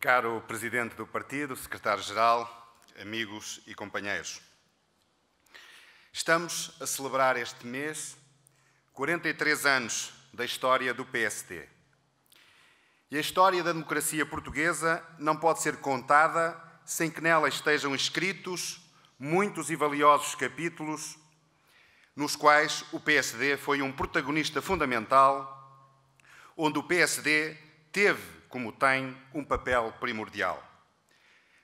Caro Presidente do Partido, Secretário-Geral, amigos e companheiros. Estamos a celebrar este mês 43 anos da história do PST. E a história da democracia portuguesa não pode ser contada sem que nela estejam escritos muitos e valiosos capítulos nos quais o PSD foi um protagonista fundamental, onde o PSD teve como tem, um papel primordial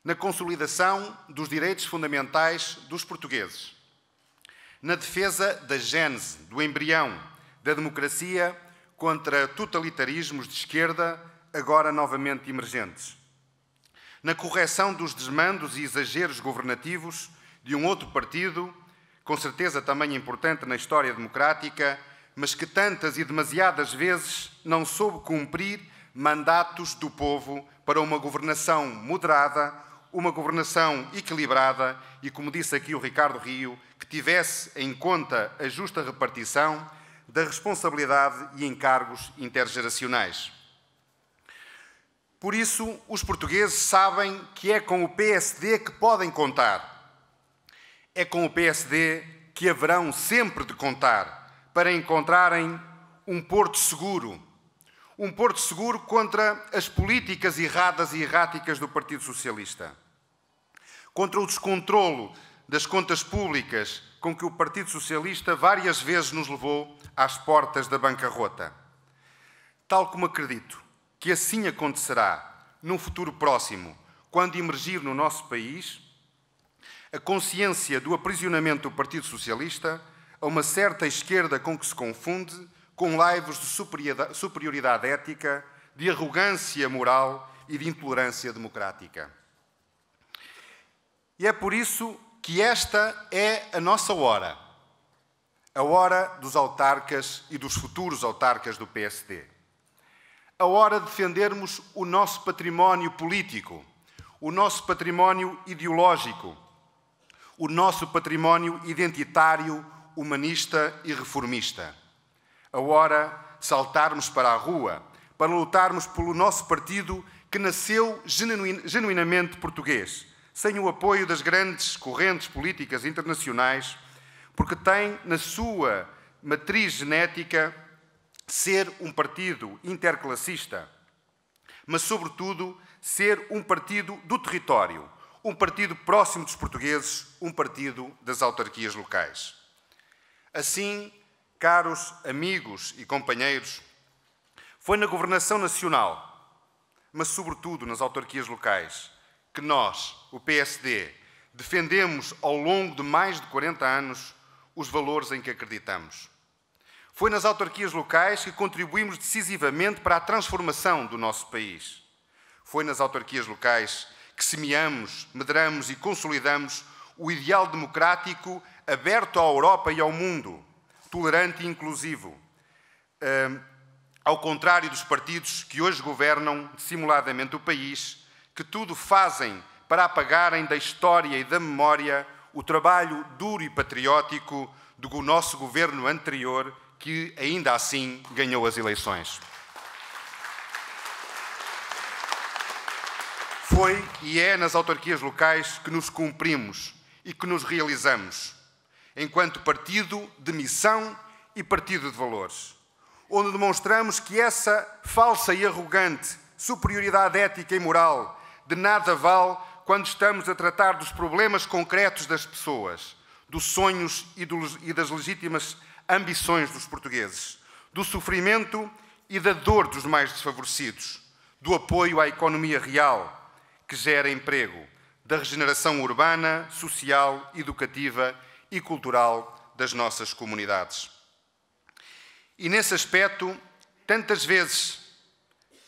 na consolidação dos direitos fundamentais dos portugueses, na defesa da gênese, do embrião, da democracia contra totalitarismos de esquerda, agora novamente emergentes, na correção dos desmandos e exageros governativos de um outro partido, com certeza também importante na história democrática, mas que tantas e demasiadas vezes não soube cumprir mandatos do povo para uma governação moderada, uma governação equilibrada e, como disse aqui o Ricardo Rio, que tivesse em conta a justa repartição da responsabilidade e encargos intergeracionais. Por isso, os portugueses sabem que é com o PSD que podem contar. É com o PSD que haverão sempre de contar para encontrarem um porto seguro um porto seguro contra as políticas erradas e erráticas do Partido Socialista, contra o descontrolo das contas públicas com que o Partido Socialista várias vezes nos levou às portas da bancarrota. Tal como acredito que assim acontecerá num futuro próximo, quando emergir no nosso país a consciência do aprisionamento do Partido Socialista a uma certa esquerda com que se confunde com laivos de superioridade ética, de arrogância moral e de intolerância democrática. E é por isso que esta é a nossa hora, a hora dos autarcas e dos futuros autarcas do PSD. A hora de defendermos o nosso património político, o nosso património ideológico, o nosso património identitário, humanista e reformista a hora saltarmos para a rua, para lutarmos pelo nosso partido que nasceu genuinamente português, sem o apoio das grandes correntes políticas internacionais, porque tem na sua matriz genética ser um partido interclassista, mas, sobretudo, ser um partido do território, um partido próximo dos portugueses, um partido das autarquias locais. Assim, caros amigos e companheiros, foi na governação nacional, mas sobretudo nas autarquias locais, que nós, o PSD, defendemos ao longo de mais de 40 anos os valores em que acreditamos. Foi nas autarquias locais que contribuímos decisivamente para a transformação do nosso país. Foi nas autarquias locais que semeamos, medramos e consolidamos o ideal democrático aberto à Europa e ao mundo, tolerante e inclusivo, hum, ao contrário dos partidos que hoje governam simuladamente o país, que tudo fazem para apagarem da história e da memória o trabalho duro e patriótico do nosso governo anterior, que ainda assim ganhou as eleições. Foi e é nas autarquias locais que nos cumprimos e que nos realizamos enquanto partido de missão e partido de valores, onde demonstramos que essa falsa e arrogante superioridade ética e moral de nada vale quando estamos a tratar dos problemas concretos das pessoas, dos sonhos e das legítimas ambições dos portugueses, do sofrimento e da dor dos mais desfavorecidos, do apoio à economia real que gera emprego, da regeneração urbana, social, educativa e cultural das nossas comunidades. E nesse aspecto, tantas vezes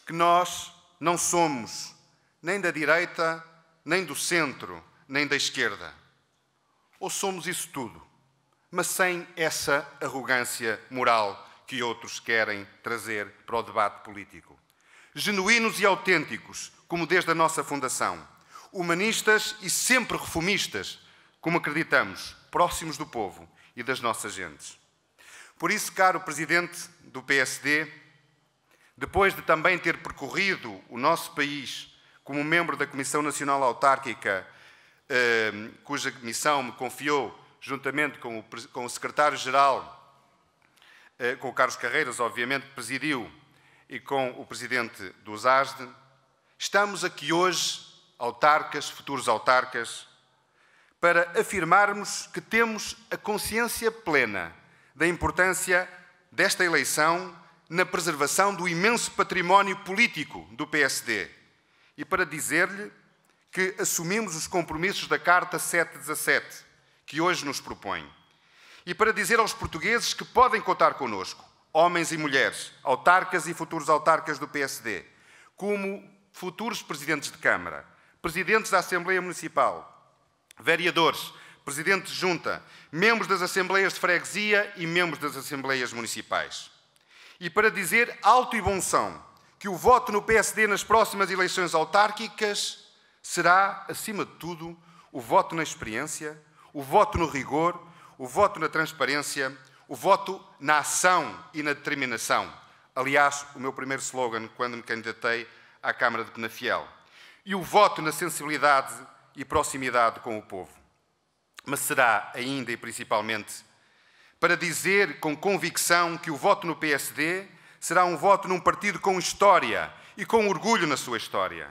que nós não somos nem da direita, nem do centro, nem da esquerda. Ou somos isso tudo, mas sem essa arrogância moral que outros querem trazer para o debate político. Genuínos e autênticos, como desde a nossa fundação. Humanistas e sempre reformistas, como acreditamos, próximos do povo e das nossas gentes. Por isso, caro presidente do PSD, depois de também ter percorrido o nosso país como membro da Comissão Nacional Autárquica, eh, cuja missão me confiou juntamente com o, secretário-geral, eh, com o Carlos Carreiras, obviamente, presidiu, e com o presidente do USASD, estamos aqui hoje, autarcas, futuros autarcas, para afirmarmos que temos a consciência plena da importância desta eleição na preservação do imenso património político do PSD e para dizer-lhe que assumimos os compromissos da Carta 717, que hoje nos propõe, e para dizer aos portugueses que podem contar conosco, homens e mulheres, autarcas e futuros autarcas do PSD, como futuros presidentes de Câmara, presidentes da Assembleia Municipal, vereadores, presidente de junta, membros das assembleias de freguesia e membros das assembleias municipais. E para dizer alto e bom som que o voto no PSD nas próximas eleições autárquicas será, acima de tudo, o voto na experiência, o voto no rigor, o voto na transparência, o voto na ação e na determinação. Aliás, o meu primeiro slogan quando me candidatei à Câmara de Penafiel. E o voto na sensibilidade e proximidade com o povo. Mas será ainda e principalmente para dizer com convicção que o voto no PSD será um voto num partido com história e com orgulho na sua história,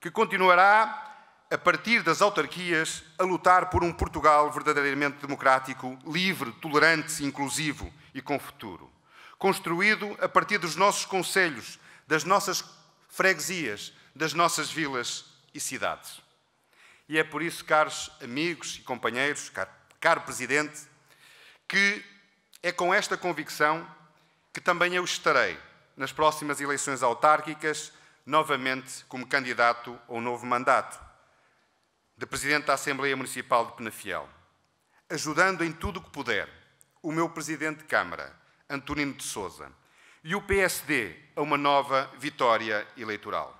que continuará a partir das autarquias, a lutar por um Portugal verdadeiramente democrático, livre, tolerante, inclusivo e com futuro. Construído a partir dos nossos conselhos, das nossas freguesias, das nossas vilas e cidades. E é por isso, caros amigos e companheiros, caro, caro Presidente, que é com esta convicção que também eu estarei nas próximas eleições autárquicas, novamente como candidato a um novo mandato de Presidente da Assembleia Municipal de Penafiel, ajudando em tudo o que puder o meu Presidente de Câmara, António de Souza, e o PSD a uma nova vitória eleitoral.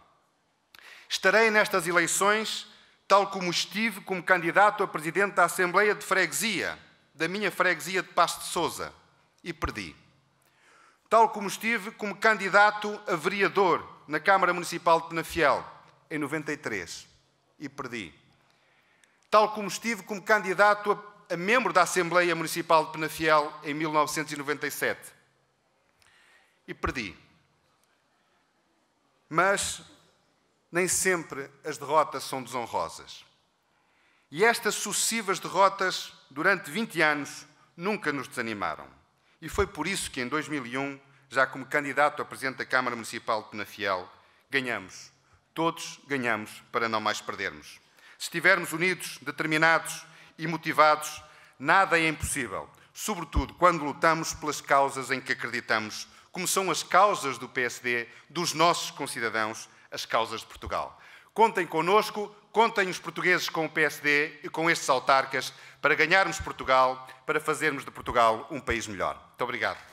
Estarei nestas eleições tal como estive como candidato a presidente da Assembleia de Freguesia, da minha freguesia de Passo de Souza, e perdi. Tal como estive como candidato a vereador na Câmara Municipal de Penafiel, em 93, e perdi. Tal como estive como candidato a, a membro da Assembleia Municipal de Penafiel, em 1997, e perdi. Mas nem sempre as derrotas são desonrosas. E estas sucessivas derrotas, durante 20 anos, nunca nos desanimaram. E foi por isso que, em 2001, já como candidato a Presidente da Câmara Municipal de Penafiel, ganhamos. Todos ganhamos para não mais perdermos. Se estivermos unidos, determinados e motivados, nada é impossível, sobretudo quando lutamos pelas causas em que acreditamos, como são as causas do PSD, dos nossos concidadãos, as causas de Portugal. Contem connosco, contem os portugueses com o PSD e com estes autarcas para ganharmos Portugal, para fazermos de Portugal um país melhor. Muito obrigado.